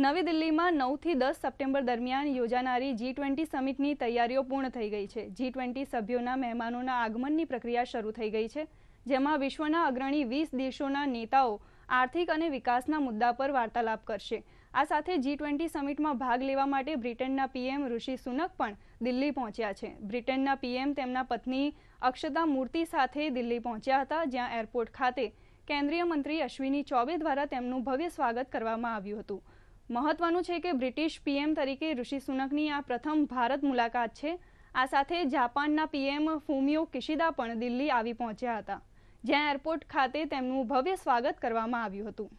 નવી દિલ્હીમાં નવથી દસ સપ્ટેમ્બર દરમિયાન યોજાનારી જી ટ્વેન્ટી સમિટની તૈયારીઓ પૂર્ણ થઈ ગઈ છે જી ટ્વેન્ટી સભ્યોના મહેમાનોના આગમનની પ્રક્રિયા શરૂ થઈ ગઈ છે જેમાં વિશ્વના અગ્રણી વીસ દેશોના નેતાઓ આર્થિક અને વિકાસના મુદ્દા પર વાર્તાલાપ કરશે આ સાથે જી ટ્વેન્ટી સમિટમાં ભાગ લેવા માટે બ્રિટનના પીએમ ઋષિ સુનક પણ દિલ્હી પહોંચ્યા છે બ્રિટનના પીએમ તેમના પત્ની અક્ષતા મૂર્તિ સાથે દિલ્હી પહોંચ્યા હતા જ્યાં એરપોર્ટ ખાતે કેન્દ્રીય મંત્રી અશ્વિની ચૌબે દ્વારા તેમનું ભવ્ય સ્વાગત કરવામાં આવ્યું હતું મહત્વનું છે કે બ્રિટિશ પીએમ તરીકે ઋષિ સુનકની આ પ્રથમ ભારત મુલાકાત છે આ સાથે જાપાનના પીએમ ફુમિયો કિશિદા પણ દિલ્હી આવી પહોંચ્યા હતા જ્યાં એરપોર્ટ ખાતે તેમનું ભવ્ય સ્વાગત કરવામાં આવ્યું હતું